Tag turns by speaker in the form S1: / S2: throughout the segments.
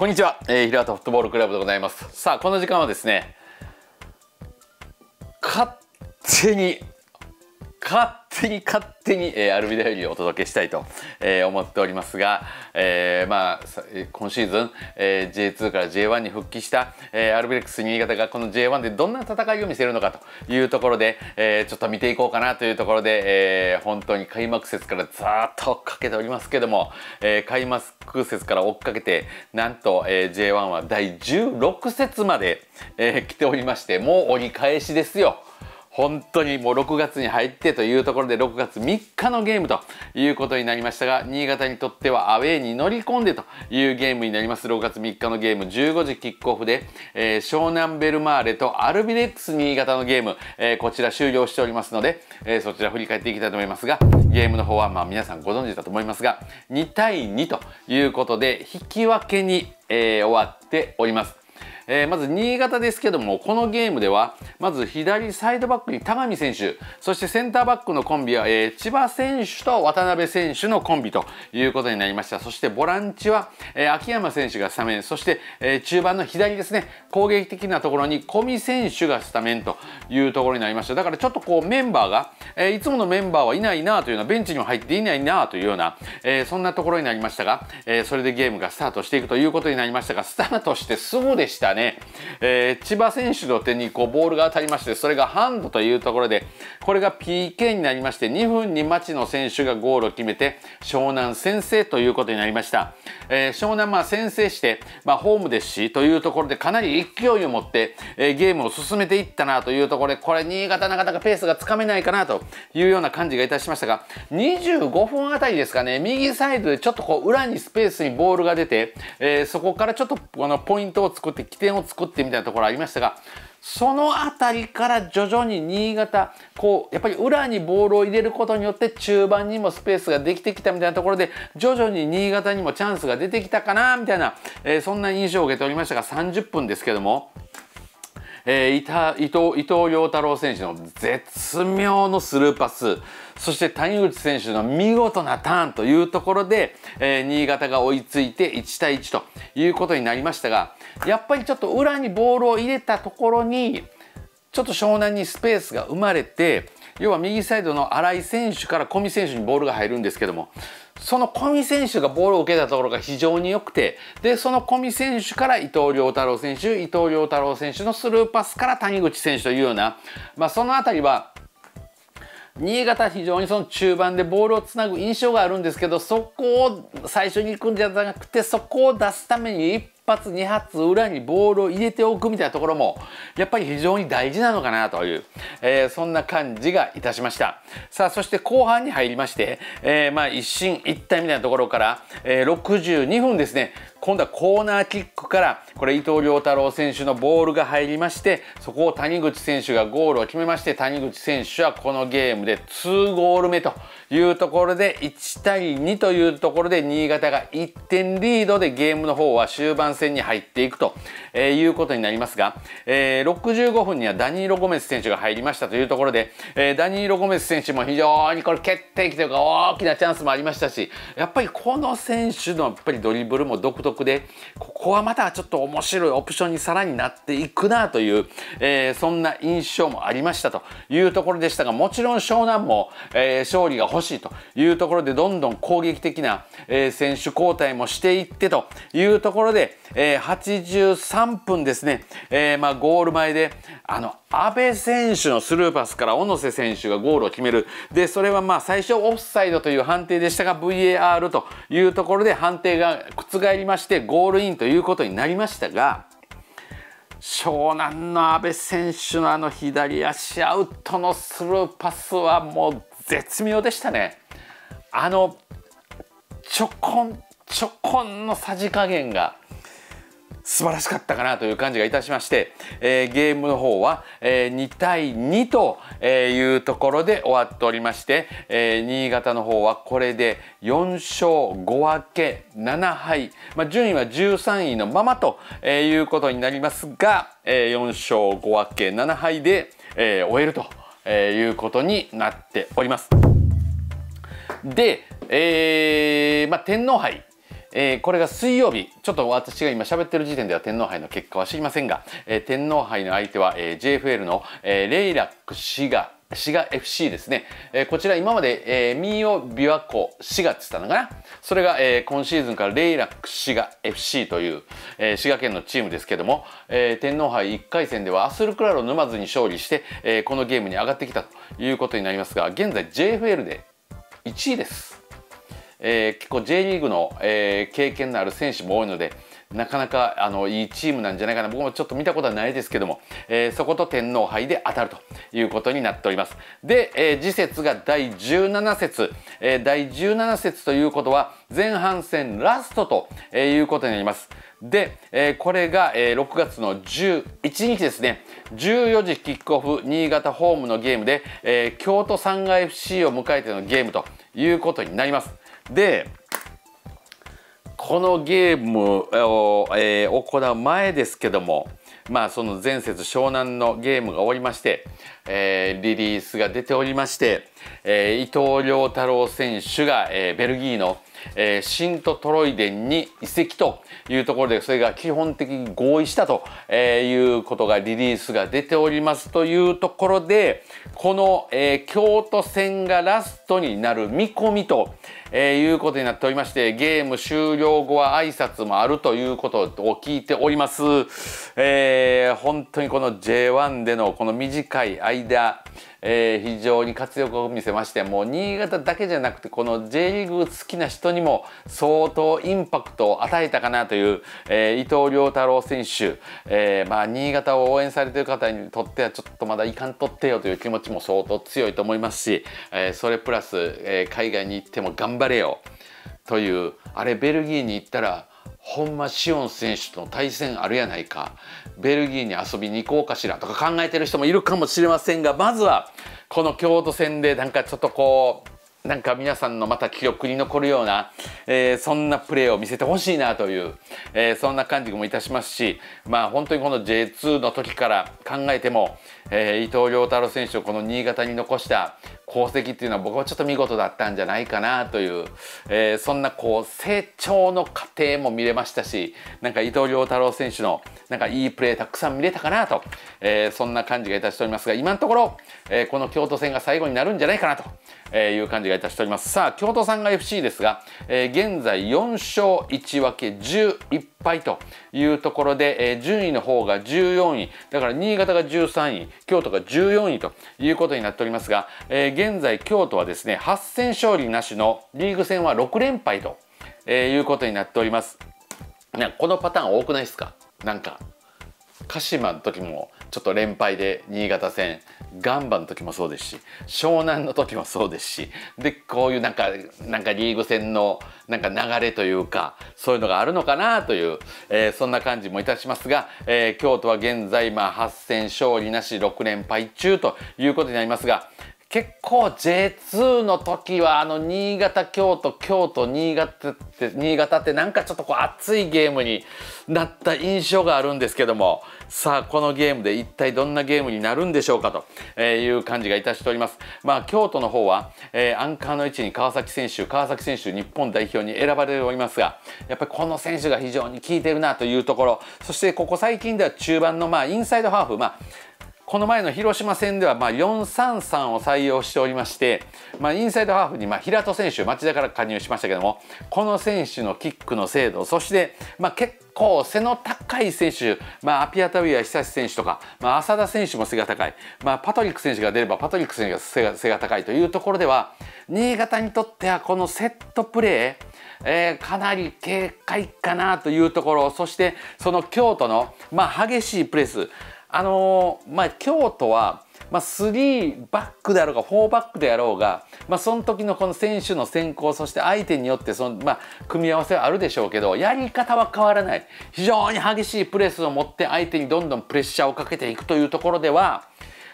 S1: こんにちは、えー、平田フットボールクラブでございますさあこの時間はですね勝手に勝手に勝手に、えー、アルビレよりお届けしたいと、えー、思っておりますが、えー、まあ今シーズン、えー、J2 から J1 に復帰した、えー、アルビレックス新潟がこの J1 でどんな戦いを見せるのかというところで、えー、ちょっと見ていこうかなというところで、えー、本当に開幕節からざっとかけておりますけども、えー、開幕節から追っかけてなんと、えー、J1 は第16節まで、えー、来ておりましてもう折り返しですよ。本当にもう6月に入ってというところで6月3日のゲームということになりましたが新潟にとってはアウェーに乗り込んでというゲームになります6月3日のゲーム15時キックオフで、えー、湘南ベルマーレとアルビレックス新潟のゲーム、えー、こちら終了しておりますので、えー、そちら振り返っていきたいと思いますがゲームの方はまあ皆さんご存知だと思いますが2対2ということで引き分けに、え終わっております。えー、まず新潟ですけどもこのゲームではまず左サイドバックに田上選手そしてセンターバックのコンビは、えー、千葉選手と渡辺選手のコンビということになりましたそしてボランチは、えー、秋山選手がスタメンそして、え中盤の左ですね攻撃的なところに小見選手がスタメンというところになりましただからちょっとこうメンバーが、えいつものメンバーはいないなというようなベンチにも入っていないなというような、えそんなところになりましたが、えそれでゲームがスタートしていくということになりましたがスタートしてすぐでしたねね、えー、千葉選手の手にこうボールが当たりましてそれがハンドというところでこれが PK になりまして2分に町野選手がゴールを決めて湘南先制ということになりました、えー、湘南まあ先制して、まあ、ホームですしというところでかなり勢いを持って、えー、ゲームを進めていったなというところでこれ新潟なかなかペースがつかめないかなというような感じがいたしましたが25分あたりですかね右サイドでちょっとこう裏にスペースにボールが出て、えー、そこからちょっとあのポイントを作ってき点を作ってみたいなところありましたがその辺りから徐々に新潟こうやっぱり裏にボールを入れることによって中盤にもスペースができてきたみたいなところで徐々に新潟にもチャンスが出てきたかなみたいな、えー、そんな印象を受けておりましたが30分ですけどもえー、伊田伊藤伊藤陽太郎選手の絶妙のスルーパスそして谷口選手の見事なターンというところで、えー、新潟が追いついて1対1ということになりましたがやっぱりちょっと裏にボールを入れたところにちょっと湘南にスペースが生まれて要は右サイドの新井選手から小見選手にボールが入るんですけどもその小見選手がボールを受けたところが非常に良くてでその小見選手から伊藤遼太郎選手伊藤遼太郎選手のスルーパスから谷口選手というような、まあ、その辺りは新潟非常にその中盤でボールをつなぐ印象があるんですけどそこを最初に行くんじゃなくてそこを出すために一発2発裏にボールを入れておくみたいなところもやっぱり非常に大事なのかなという、えー、そんな感じがいたしましたさあそして後半に入りまして、えー、まあ一進一退みたいなところから、えー、62分ですね今度はコーナーキックからこれ伊藤涼太郎選手のボールが入りましてそこを谷口選手がゴールを決めまして谷口選手はこのゲームで2ゴール目というところで1対2というところで新潟が1点リードでゲームの方は終盤戦に入っていくと、えいうことになりますが、え65分にはダニーロ・ゴメス選手が入りましたというところで、えダニーロ・ゴメス選手も非常にこれ決定機というか大きなチャンスもありましたしやっぱりこの選手のやっぱりドリブルも独特得でここはまたちょっと面白いオプションにさらになっていくなという、えー、そんな印象もありましたというところでしたがもちろん湘南も、えー、勝利が欲しいというところでどんどん攻撃的な、えー、選手交代もしていってというところで、えー、83分ですね、えーまあ、ゴール前であの、安部選手のスルーパスから小野瀬選手がゴールを決める。で、それはまあ最初オフサイドという判定でしたが、VAR というところで判定が覆りまして、ゴールインということになりましたが、湘南の阿部選手のあの左足アウトのスルーパスはもう絶妙でしたね。あの、ちょこん、ちょこんのさじ加減が。素晴らしかったかなという感じがいたしまして、えー、ゲームの方は、えー、2対2というところで終わっておりまして、えー、新潟の方はこれで4勝5分け7敗、まあ、順位は13位のままということになりますが、えー、4勝5分け7敗で、えー、終えるということになっております。で、えーまあ、天皇杯えー、これが水曜日、ちょっと私が今喋ってる時点では天皇杯の結果は知りませんが、えー、天皇杯の相手は、えー、JFL の、えー、レイラック氏が滋賀 FC ですね、えー、こちら今まで、えー、民謡琵琶湖滋賀って言ったのかなそれが、えー、今シーズンからレイラック滋賀 FC という、えー、滋賀県のチームですけども、えー、天皇杯1回戦ではアスルクラロ沼津に勝利して、えー、このゲームに上がってきたということになりますが現在 JFL で1位ですえー、結構 J リーグの、えー、経験のある選手も多いので、なかなかあのいいチームなんじゃないかな僕もちょっと見たことはないですけども、えー、そこと天皇杯で当たるということになっておりますで、えー、次節が第17節、えー、第17節ということは前半戦ラストと、えいうことになりますで、えー、これが、えー、6月の11日ですね14時キックオフ新潟ホームのゲームで、えー、京都サンガ FC を迎えてのゲームということになりますでこのゲームを、えー、行う前ですけどもまあその前節湘南のゲームが終わりまして、えー、リリースが出ておりまして、えー、伊藤遼太郎選手が、えー、ベルギーの、えー、シント・トロイデンに移籍というところでそれが基本的に合意したと、えー、いうことがリリースが出ておりますというところでこの、えー、京都戦がラストになる見込みと。えー、いうことになっておりましてゲーム終了後は挨拶もあるということを聞いております、えー、本当にこの J1 でのこの短い間、えー、非常に活躍を見せましてもう新潟だけじゃなくてこの J リーグ好きな人にも相当インパクトを与えたかなという、えー、伊藤亮太郎選手、えー、まあ、新潟を応援されてる方にとってはちょっとまだいかんとってよという気持ちも相当強いと思いますし、えそれプラス、え海外に行っても頑張張れよというあれベルギーに行ったらほんまシオン選手との対戦あるやないかベルギーに遊びに行こうかしらとか考えてる人もいるかもしれませんがまずはこの京都戦でなんかちょっとこうなんか皆さんのまた記憶に残るような、えー、そんなプレーを見せてほしいなという、えー、そんな感じもいたしますしまあ本当にこの J2 の時から考えても、えー、伊藤遼太郎選手をこの新潟に残した功績っていうのは僕はちょっと見事だったんじゃないかなという、えー、そんなこう成長の過程も見れましたしなんか伊藤涼太郎選手のなんかいいプレーたくさん見れたかなと、えー、そんな感じがいたしておりますが今のところ、えー、この京都戦が最後になるんじゃないかなと、えいう感じがいたしておりますさあ京都さんが FC ですが、え現在4勝1分け11敗というところで、え順位の方が14位だから新潟が13位京都が14位ということになっておりますが、えー現在京都はですね8戦勝利なしのリーグ戦は6連敗と、えー、いうことになっております。ね、このパターン多くないですかなんか鹿島の時もちょっと連敗で新潟戦ガンバの時もそうですし湘南の時もそうですしでこういうなんかなんかリーグ戦のなんか流れというかそういうのがあるのかなという、えー、そんな感じもいたしますが、えー、京都は現在まあ8戦勝利なし6連敗中ということになりますが、結構 J2 の時はあの新潟京都京都新潟って新潟ってなんかちょっとこう熱いゲームになった印象があるんですけどもさあこのゲームで一体どんなゲームになるんでしょうかという感じがいたしておりますまあ京都の方は、アンカーの位置に川崎選手川崎選手日本代表に選ばれておりますがやっぱりこの選手が非常に効いてるなというところそしてここ最近では中盤のまあインサイドハーフまあこの前の広島戦ではまあ433を採用しておりまして、まあ、インサイドハーフにま平戸選手町田から加入しましたけどもこの選手のキックの精度そしてま結構背の高い選手、まあ、アピアタウィア久志選手とか、まあ、浅田選手も背が高い、まあ、パトリック選手が出ればパトリック選手が背が高いというところでは新潟にとってはこのセットプレーえー、かなり警戒かなというところそしてその京都の、まあ、激しいプレスあのー、まあ、京都は、まあ、3バックであろうが4バックであろうが、まあ、その時のこの選手の選考そして相手によってその、まあ、組み合わせはあるでしょうけどやり方は変わらない非常に激しいプレスを持って相手にどんどんプレッシャーをかけていくというところでは、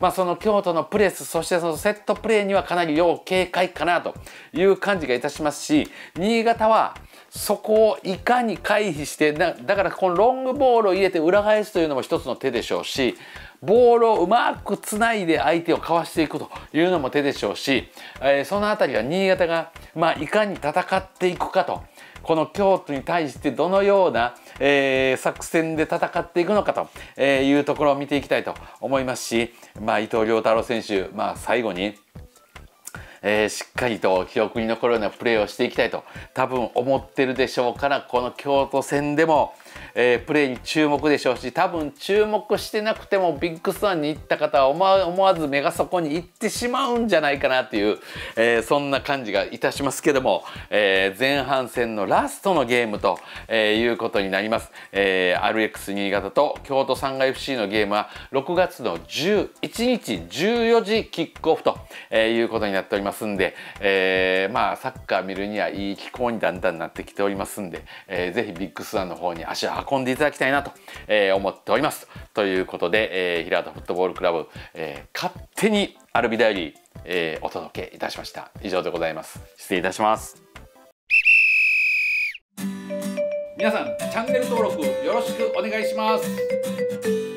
S1: まあ、その京都のプレスそしてそのセットプレーにはかなり要警戒かなという感じがいたしますし新潟はそこをいかに回避してだからこのロングボールを入れて裏返すというのも一つの手でしょうしボールをうまくつないで相手をかわしていくというのも手でしょうし、えー、その辺りは新潟が、まあ、いかに戦っていくかとこの京都に対してどのような、えー、作戦で戦っていくのかというところを見ていきたいと思いますし、まあ、伊藤涼太郎選手、まあ、最後に。えー、しっかりと記憶に残るようなプレーをしていきたいと多分思ってるでしょうからこの京都戦でもえー、プレーに注目でしょうし多分注目してなくてもビッグスワンに行った方は思わず目がそこに行ってしまうんじゃないかなという、えー、そんな感じがいたしますけども、えー、前半戦のラストのゲームと、えいうことになります、え RX 新潟と京都サンガ FC のゲームは6月の11日14時キックオフと、えいうことになっておりますんで、えまあサッカー見るにはいい気候にだんだんなってきておりますんで、えー、ぜひビッグスワンの方に足足を運んでいただきたいなと、えー、思っております。ということで、えー、平田フットボールクラブ、えー、勝手にアルビダリー、えー、お届けいたしました。以上でございます。失礼いたします。皆さん、チャンネル登録よろしくお願いします。